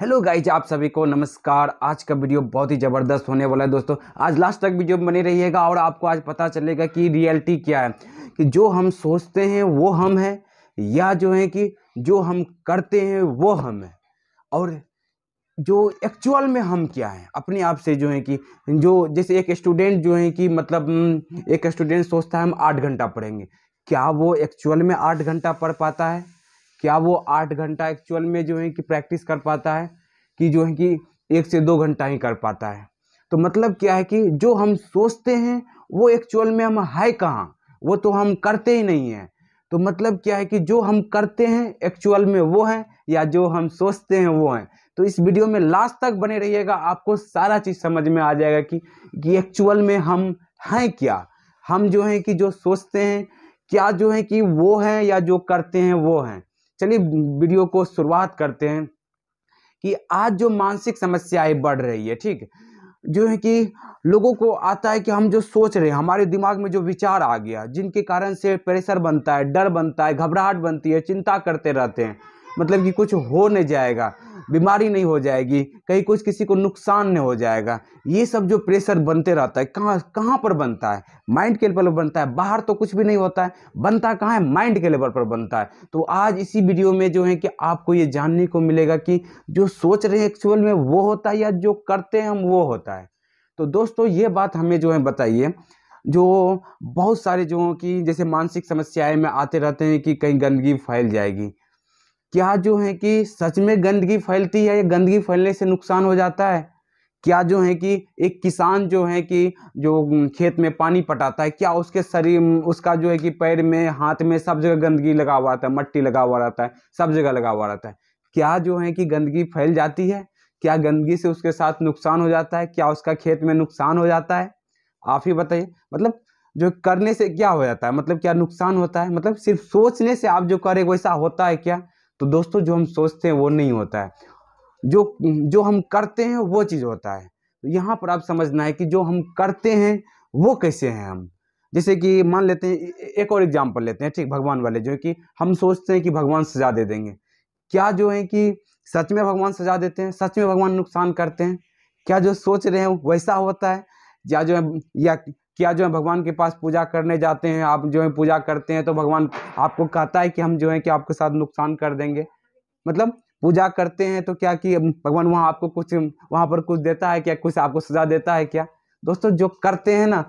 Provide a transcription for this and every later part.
hello guys आप सभी को नमस्कार आज का वीडियो बहुत ही ज़बरदस्त होने वाला है दोस्तों आज लास्ट तक वीडियो बने रहिएगा और आपको आज पता चलेगा कि रियलिटी क्या है कि जो हम सोचते हैं वो हम हैं या जो है कि जो हम करते हैं वो हम हैं और जो एक्चुअल में हम क्या हैं अपने आप से जो है कि जो जैसे एक स्टूडेंट जो है कि मतलब एक स्टूडेंट सोचता है हम आठ घंटा पढ़ेंगे क्या वो एक्चुअल में आठ घंटा पढ़ पाता है क्या वो आठ घंटा एक्चुअल में जो है कि प्रैक्टिस कर पाता है कि जो है कि एक से दो घंटा ही कर पाता है तो मतलब क्या है कि जो हम सोचते हैं वो एक्चुअल में हम है कहाँ वो तो हम करते ही नहीं हैं तो मतलब क्या है कि जो हम करते हैं एक्चुअल में वो हैं या जो हम सोचते हैं वो हैं तो इस वीडियो में लास्ट तक बने रहिएगा आपको सारा चीज़ समझ में आ जाएगा कि, कि एक्चुअल में हम हैं क्या हम जो है कि जो सोचते हैं क्या जो है कि वो हैं या जो करते हैं वो हैं चलिए वीडियो को शुरुआत करते हैं कि आज जो मानसिक समस्याएं बढ़ रही है ठीक जो है कि लोगों को आता है कि हम जो सोच रहे हैं हमारे दिमाग में जो विचार आ गया जिनके कारण से प्रेशर बनता है डर बनता है घबराहट बनती है चिंता करते रहते हैं मतलब कि कुछ हो नहीं जाएगा बीमारी नहीं हो जाएगी कहीं कुछ किसी को नुकसान नहीं हो जाएगा ये सब जो प्रेशर बनते रहता है कहाँ कहाँ पर बनता है माइंड के लेवल पर बनता है बाहर तो कुछ भी नहीं होता है बनता कहाँ है माइंड के लेवल पर बनता है तो आज इसी वीडियो में जो है कि आपको ये जानने को मिलेगा कि जो सोच रहे हैं एक्चुअल में वो होता है या जो करते हैं हम वो होता है तो दोस्तों ये बात हमें जो है बताइए जो बहुत सारे जो कि जैसे मानसिक समस्याएं में आते रहते हैं कि कहीं गंदगी फैल जाएगी क्या जो है कि सच में गंदगी फैलती है या गंदगी फैलने से नुकसान हो जाता है क्या जो है कि एक किसान जो है कि जो खेत में पानी पटाता है क्या उसके शरीर उसका जो है कि पैर में हाथ में सब जगह गंदगी लगा हुआ रहता है मट्टी लगा हुआ रहता है सब जगह लगा हुआ रहता है क्या जो है कि गंदगी फैल जाती है क्या गंदगी से उसके साथ नुकसान हो जाता है क्या उसका खेत में नुकसान हो जाता है आप ही बताइए मतलब जो करने से क्या हो जाता है मतलब क्या नुकसान होता है मतलब सिर्फ सोचने से आप जो करें वैसा होता है क्या तो दोस्तों जो हम सोचते हैं वो नहीं होता है जो जो हम करते हैं वो चीज़ होता है तो यहाँ पर आप समझना है कि जो हम करते हैं वो कैसे हैं हम जैसे कि मान लेते हैं एक और एग्जाम्पल लेते हैं ठीक भगवान वाले जो कि हम सोचते हैं कि भगवान सजा दे देंगे क्या जो है कि सच में भगवान सजा देते हैं सच में भगवान नुकसान करते हैं क्या जो सोच रहे हैं वैसा होता है या जो है या क्या जो है भगवान के पास पूजा करने जाते हैं आप जो है पूजा करते हैं तो भगवान आपको कहता है कि हम जो है कि आपके साथ नुकसान कर देंगे मतलब पूजा करते हैं तो क्या कि भगवान वहाँ आपको कुछ वहाँ पर कुछ देता है क्या कुछ आपको सजा देता है क्या दोस्तों जो करते हैं ना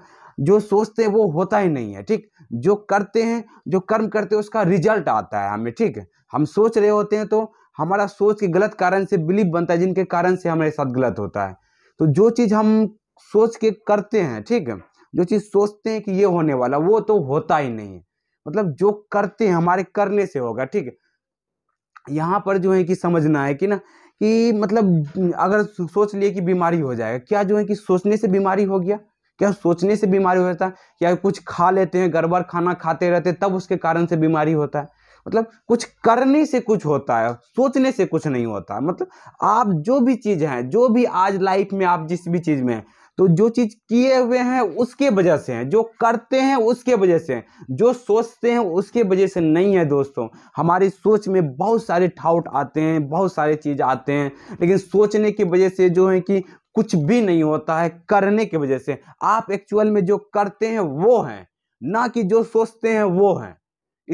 जो सोचते हैं वो होता ही नहीं है ठीक जो करते हैं जो कर्म करते हैं उसका रिजल्ट आता है हमें ठीक है हम सोच रहे होते हैं तो हमारा सोच के गलत कारण से बिलीव बनता है जिनके कारण से हमारे साथ गलत होता है तो जो चीज़ हम सोच के करते हैं ठीक है जो चीज़ सोचते हैं कि ये होने वाला वो तो होता ही नहीं है मतलब जो करते हैं हमारे करने से होगा ठीक है यहाँ पर जो है कि समझना है कि ना कि मतलब अगर सोच लिए कि बीमारी हो जाएगा क्या जो है कि सोचने से बीमारी हो गया क्या सोचने से बीमारी हो जाता है क्या कुछ खा लेते हैं गड़बड़ खाना खाते रहते तब उसके कारण से बीमारी होता है मतलब कुछ करने से कुछ होता है सोचने से कुछ नहीं होता मतलब आप जो भी चीज़ है जो भी आज लाइफ में आप जिस भी चीज़ में हैं तो जो चीज किए हुए हैं उसके वजह से हैं जो करते हैं उसके वजह से हैं जो सोचते हैं उसके वजह से नहीं है दोस्तों हमारी सोच में बहुत सारे ठाउट आते हैं बहुत सारे चीज आते हैं लेकिन सोचने की वजह से जो है कि कुछ भी नहीं होता है करने की वजह से आप एक्चुअल में जो करते हैं वो हैं ना कि जो सोचते हैं वो हैं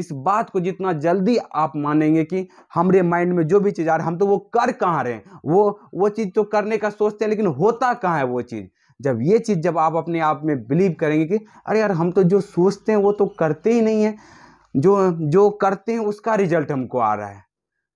इस बात को जितना जल्दी आप मानेंगे कि हमारे माइंड में जो भी चीज़ आ रहा है हम तो वो कर कहाँ रहे हैं वो वो चीज़ तो करने का सोचते हैं लेकिन होता कहाँ है वो चीज़ जब ये चीज़ जब आप अपने आप में बिलीव करेंगे कि अरे यार हम तो जो सोचते हैं वो तो करते ही नहीं है जो जो करते हैं उसका रिजल्ट हमको आ रहा है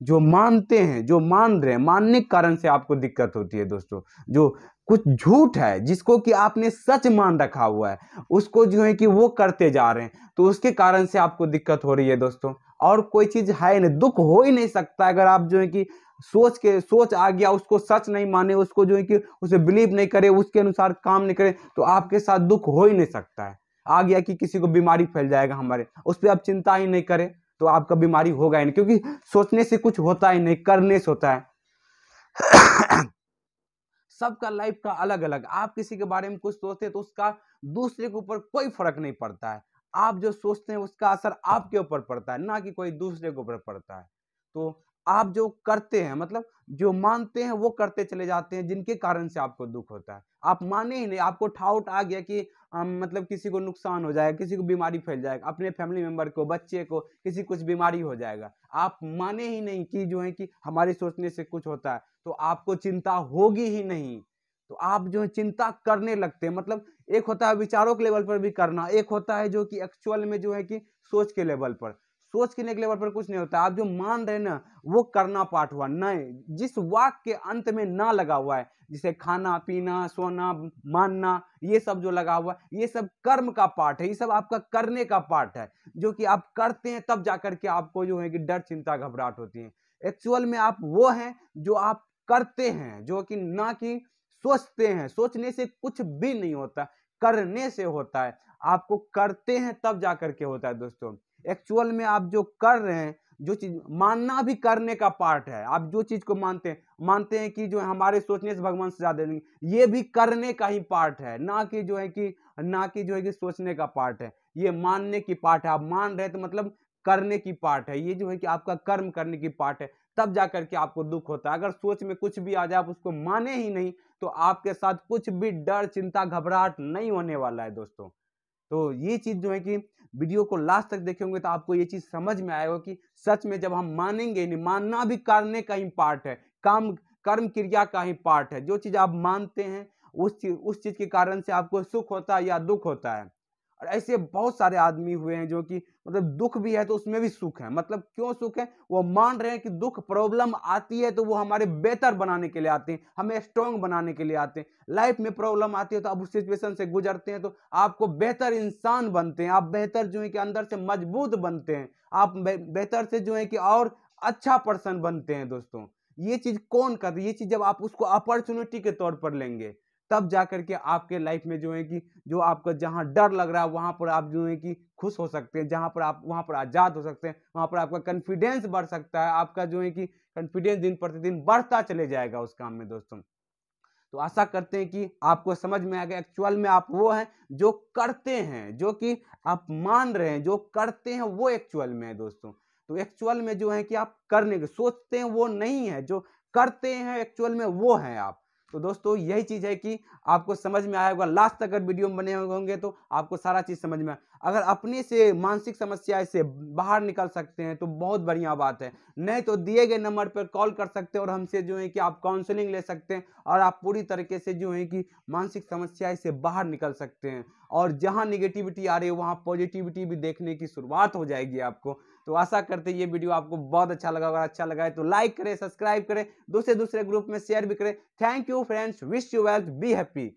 जो मानते हैं जो मान रहे हैं मानने के कारण से आपको दिक्कत होती है दोस्तों जो कुछ झूठ है जिसको कि आपने सच मान रखा हुआ है उसको जो है कि वो करते जा रहे हैं तो उसके कारण से आपको दिक्कत हो रही है दोस्तों और कोई चीज़ है नहीं दुख हो ही नहीं सकता अगर आप जो है कि सोच के सोच आ गया उसको सच नहीं माने उसको जो है कि उसे बिलीव नहीं करे उसके अनुसार काम नहीं करे तो आपके साथ दुख हो ही नहीं सकता है आ गया कि किसी को बीमारी फैल जाएगा हमारे उस पर आप चिंता ही नहीं करें तो आपका बीमारी होगा ही नहीं क्योंकि सोचने से कुछ होता ही नहीं करने से होता है सबका लाइफ का अलग अलग आप किसी के बारे में कुछ सोचते तो उसका दूसरे के ऊपर कोई फर्क नहीं पड़ता है आप जो सोचते हैं उसका असर आपके ऊपर पड़ता है ना कि कोई दूसरे के ऊपर पड़ता है तो आप जो करते हैं मतलब जो मानते हैं वो करते चले जाते हैं जिनके कारण से आपको दुख होता है आप माने ही नहीं आपको ठाउट आ गया कि आ, मतलब किसी को नुकसान हो जाएगा किसी को बीमारी फैल जाएगा अपने फैमिली मेंबर को बच्चे को किसी कुछ बीमारी हो जाएगा आप माने ही नहीं कि जो है कि हमारे सोचने से कुछ होता है तो आपको चिंता होगी ही नहीं तो आप जो है चिंता करने लगते हैं मतलब एक होता है विचारों के लेवल पर भी करना एक होता है जो कि एक्चुअल में जो है कि सोच के लेवल पर सोच के निकले पर कुछ नहीं होता आप जो मान रहे ना वो करना पाठ हुआ न जिस वाक के अंत में ना लगा हुआ है जिसे खाना पीना सोना मानना ये सब जो लगा हुआ है ये सब कर्म का पार्ट है ये सब आपका करने का पार्ट है जो कि आप करते हैं तब जाकर के आपको जो है कि डर चिंता घबराहट होती है एक्चुअल में आप वो हैं जो आप करते हैं जो कि ना कि सोचते हैं सोचने से कुछ भी नहीं होता करने से होता है आपको करते हैं तब जाकर के होता है दोस्तों एक्चुअल में आप जो कर रहे हैं जो चीज मानना भी करने का पार्ट है आप जो चीज को मानते हैं मानते हैं कि जो है हमारे सोचने से भगवान सजा देंगे ये भी करने का ही पार्ट है ना कि जो है कि ना कि जो है कि सोचने का पार्ट है ये मानने की पार्ट है आप मान रहे तो मतलब करने की पार्ट है ये जो है कि आपका कर्म करने की पार्ट है तब जा करके आपको दुख होता है अगर सोच में कुछ भी आ जाए आप उसको माने ही नहीं तो आपके साथ कुछ भी डर चिंता घबराहट नहीं होने वाला है दोस्तों तो ये चीज़ जो है कि वीडियो को लास्ट तक देखेंगे तो आपको ये चीज़ समझ में आएगा कि सच में जब हम मानेंगे नहीं मानना भी करने का ही पार्ट है काम कर्म क्रिया का ही पार्ट है जो चीज़ आप मानते हैं उस चीज उस चीज़ के कारण से आपको सुख होता है या दुख होता है और ऐसे बहुत सारे आदमी हुए हैं जो कि मतलब दुख भी है तो उसमें भी सुख है मतलब क्यों सुख है वो मान रहे हैं कि दुख प्रॉब्लम आती है तो वो हमारे बेहतर बनाने के लिए आते हैं हमें स्ट्रांग बनाने के लिए आते हैं लाइफ में प्रॉब्लम आती है तो आप उस सिचुएशन से गुजरते हैं तो आपको बेहतर इंसान बनते हैं आप बेहतर जो है कि अंदर से मजबूत बनते हैं आप बेहतर से जो है कि और अच्छा पर्सन बनते हैं दोस्तों ये चीज़ कौन करता है ये चीज़ जब आप उसको अपॉर्चुनिटी के तौर पर लेंगे तब जा कर के आपके लाइफ में जो है कि जो आपका जहाँ डर लग रहा है वहाँ पर आप जो है कि खुश हो सकते हैं जहाँ पर आप वहाँ पर आज़ाद हो सकते हैं वहाँ पर आपका कॉन्फिडेंस बढ़ सकता है आपका जो है कि कॉन्फिडेंस दिन प्रतिदिन बढ़ता चले जाएगा उस काम में दोस्तों तो आशा करते हैं कि आपको समझ में आ गया एक्चुअल में आप वो हैं जो करते हैं जो कि आप मान रहे हैं जो करते हैं वो एक्चुअल में है दोस्तों तो एक्चुअल में जो है कि आप करने के सोचते हैं वो नहीं है जो करते हैं एक्चुअल में वो हैं आप तो दोस्तों यही चीज़ है कि आपको समझ में आया होगा लास्ट तक अगर वीडियो में बने होंगे तो आपको सारा चीज़ समझ में अगर अपने से मानसिक समस्या से बाहर निकल सकते हैं तो बहुत बढ़िया बात है नहीं तो दिए गए नंबर पर कॉल कर सकते हैं और हमसे जो है कि आप काउंसलिंग ले सकते हैं और आप पूरी तरीके से जो है कि मानसिक समस्या से बाहर निकल सकते हैं और जहाँ निगेटिविटी आ रही है वहाँ पॉजिटिविटी भी देखने की शुरुआत हो जाएगी आपको तो आशा करते ये वीडियो आपको बहुत अच्छा लगा अगर अच्छा लगा है तो लाइक करें सब्सक्राइब करें दूसरे दूसरे ग्रुप में शेयर भी करें thank you friends wish you wealth be happy